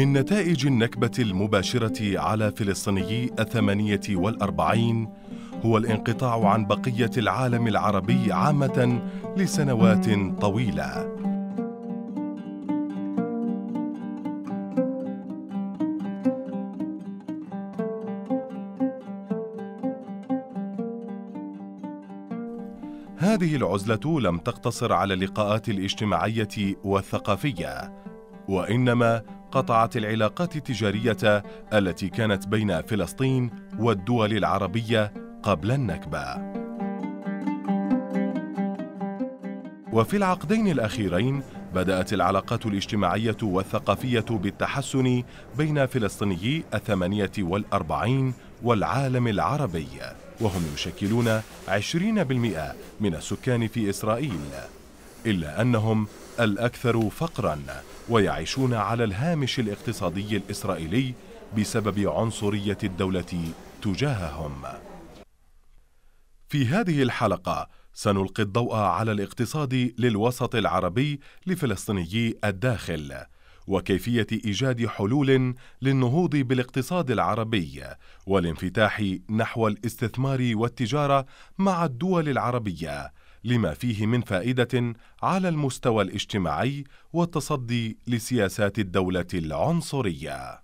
من نتائج النكبة المباشرة على فلسطيني الثمانية والأربعين هو الانقطاع عن بقية العالم العربي عامة لسنوات طويلة هذه العزلة لم تقتصر على اللقاءات الاجتماعية والثقافية وإنما قطعت العلاقات التجارية التي كانت بين فلسطين والدول العربية قبل النكبة. وفي العقدين الأخيرين بدأت العلاقات الاجتماعية والثقافية بالتحسن بين فلسطينيي الثمانية والأربعين والعالم العربي وهم يشكلون 20% من السكان في إسرائيل إلا أنهم الأكثر فقرا ويعيشون على الهامش الاقتصادي الإسرائيلي بسبب عنصرية الدولة تجاههم في هذه الحلقة سنلقي الضوء على الاقتصاد للوسط العربي لفلسطينيي الداخل وكيفية إيجاد حلول للنهوض بالاقتصاد العربي والانفتاح نحو الاستثمار والتجارة مع الدول العربية لما فيه من فائده على المستوى الاجتماعي والتصدي لسياسات الدوله العنصريه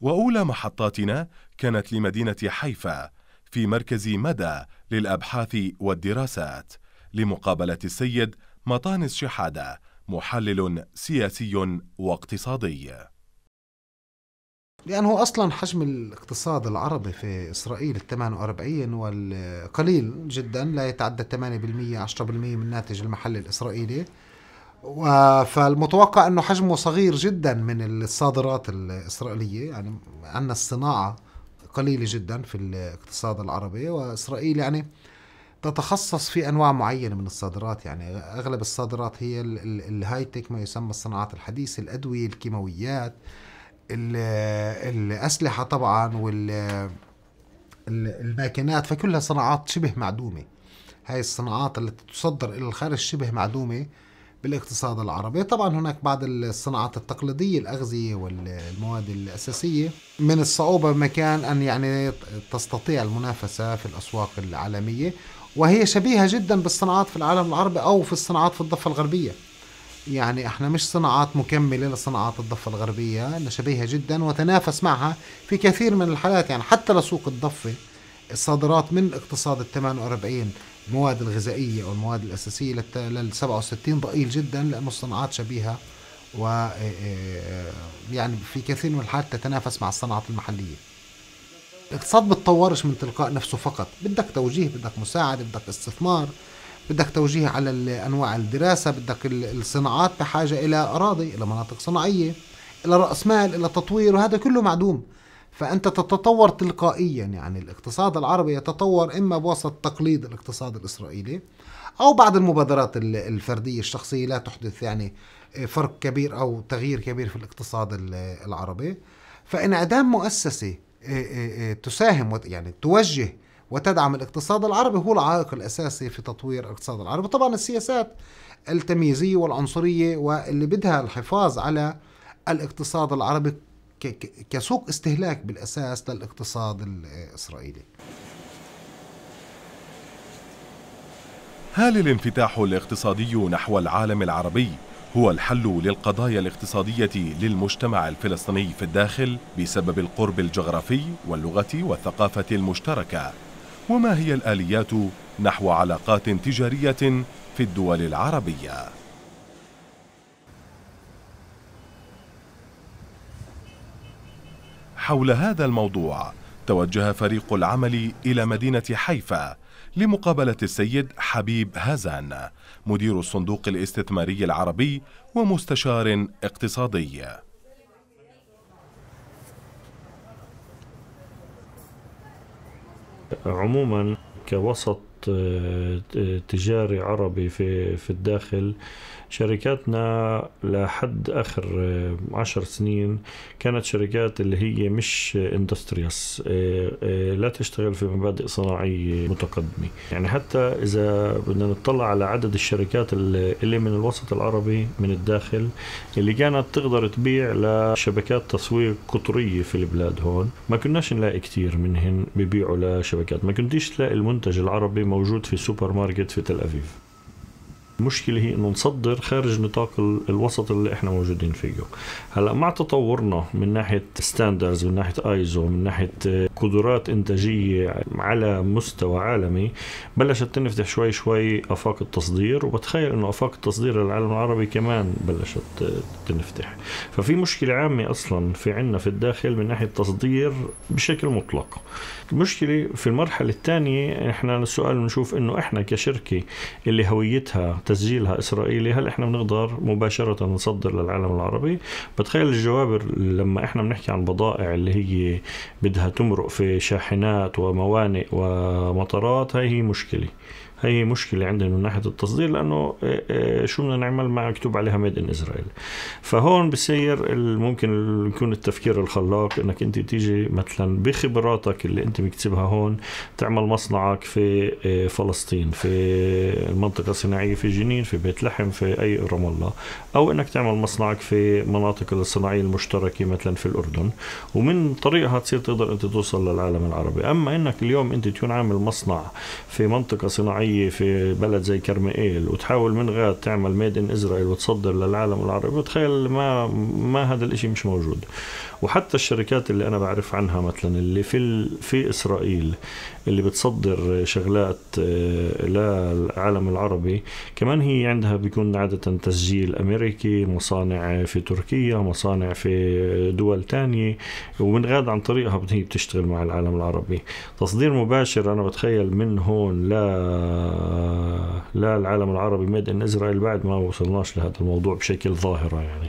واولى محطاتنا كانت لمدينه حيفا في مركز مدى للابحاث والدراسات لمقابله السيد مطانس شحاده محلل سياسي واقتصادي لأنه أصلا حجم الاقتصاد العربي في إسرائيل 48 وأربعين والقليل جدا لا يتعدى 8% 10% من الناتج المحلي الإسرائيلي فالمتوقع أنه حجمه صغير جدا من الصادرات الإسرائيلية يعني عندنا الصناعة قليلة جدا في الاقتصاد العربي وإسرائيل يعني تتخصص في انواع معينه من الصادرات يعني اغلب الصادرات هي الهاي تك ما يسمى الصناعات الحديثه الادويه الكيماويات الأسلحة طبعا وال الماكينات فكلها صناعات شبه معدومة هاي الصناعات التي تصدر إلى الخارج شبه معدومة بالاقتصاد العربي طبعا هناك بعض الصناعات التقليدية الأغذية والمواد الأساسية من الصعوبة مكان أن يعني تستطيع المنافسة في الأسواق العالمية وهي شبيهة جدا بالصناعات في العالم العربي أو في الصناعات في الضفة الغربية يعني احنا مش صناعات مكملة لصناعات الضفة الغربية شبيهة جدا وتنافس معها في كثير من الحالات يعني حتى لسوق الضفة الصادرات من اقتصاد ال 48 المواد الغذائية أو المواد الأساسية لل 67 ضئيل جدا لأنه الصناعات شبيهة و آه، آه، يعني في كثير من الحالات تتنافس مع الصناعات المحلية الاقتصاد بتطورش من تلقاء نفسه فقط بدك توجيه بدك مساعدة بدك استثمار بدك توجيه على انواع الدراسه بدك الصناعات بحاجه الى اراضي الى مناطق صناعيه الى راس مال الى تطوير وهذا كله معدوم فانت تتطور تلقائيا يعني الاقتصاد العربي يتطور اما بواسطه تقليد الاقتصاد الاسرائيلي او بعض المبادرات الفرديه الشخصيه لا تحدث يعني آه، فرق كبير او تغيير كبير في الاقتصاد العربي فانعدام مؤسسه آه، آه، تساهم يعني توجه وتدعم الاقتصاد العربي هو العائق الأساسي في تطوير الاقتصاد العربي طبعا السياسات التمييزية والعنصرية واللي بدها الحفاظ على الاقتصاد العربي كسوق استهلاك بالأساس للاقتصاد الإسرائيلي هل الانفتاح الاقتصادي نحو العالم العربي هو الحل للقضايا الاقتصادية للمجتمع الفلسطيني في الداخل بسبب القرب الجغرافي واللغة والثقافة المشتركة وما هي الآليات نحو علاقات تجارية في الدول العربية؟ حول هذا الموضوع توجه فريق العمل إلى مدينة حيفا لمقابلة السيد حبيب هازان مدير الصندوق الاستثماري العربي ومستشار اقتصادي عموما كوسط آه، تجاري عربي في في الداخل شركاتنا لحد اخر آه، عشر سنين كانت شركات اللي هي مش اندستريس آه، آه، لا تشتغل في مبادئ صناعيه متقدمه يعني حتى اذا بدنا نطلع على عدد الشركات اللي من الوسط العربي من الداخل اللي كانت تقدر تبيع لشبكات تسويق قطريه في البلاد هون ما كناش نلاقي كثير منهم ببيعوا لشبكات ما كنتيش تلاقي المنتج العربي موجود في سوبر ماركت في تل ابيب المشكله هي انه نصدر خارج نطاق الوسط اللي احنا موجودين فيه هلا مع تطورنا من ناحيه ستاندرز من ناحيه ايزو من ناحيه قدرات انتاجيه على مستوى عالمي بلشت تنفتح شوي شوي افاق التصدير وبتخيل انه افاق التصدير للعالم العربي كمان بلشت تنفتح ففي مشكله عامه اصلا في عنا في الداخل من ناحيه تصدير بشكل مطلق المشكله في المرحله الثانيه احنا السؤال بنشوف انه احنا كشركه اللي هويتها تسجيلها اسرائيلي هل احنا بنقدر مباشره نصدر للعالم العربي بتخيل الجوابر لما احنا بنحكي عن بضائع اللي هي بدها تمرق في شاحنات وموانئ ومطارات هاي هي مشكله هي مشكلة عندنا من ناحية التصدير لأنه آه، آه، شو بدنا نعمل مع مكتوب عليها ميد إن إسرائيل فهون بصير ممكن يكون التفكير الخلاق إنك أنت تيجي مثلا بخبراتك اللي أنت مكتسبها هون تعمل مصنعك في آه، فلسطين في المنطقة الصناعية في جنين في بيت لحم في أي رام الله أو إنك تعمل مصنعك في مناطق الصناعية المشتركة مثلا في الأردن ومن طريقها تصير تقدر أنت توصل للعالم العربي أما إنك اليوم أنت تكون عامل مصنع في منطقة صناعية العربية في بلد زي كرمائيل وتحاول من غاد تعمل ميد ان إسرائيل وتصدر للعالم العربي بتخيل ما ما هذا الإشي مش موجود وحتى الشركات اللي أنا بعرف عنها مثلا اللي في ال... في إسرائيل اللي بتصدر شغلات آه، للعالم العربي كمان هي عندها بيكون عادة تسجيل أمريكي مصانع في تركيا مصانع في دول تانية ومن غاد عن طريقها هي بتشتغل مع العالم العربي تصدير مباشر أنا بتخيل من هون لا آه، لا العالم العربي ميد ان اسرائيل بعد ما وصلناش لهذا الموضوع بشكل ظاهره يعني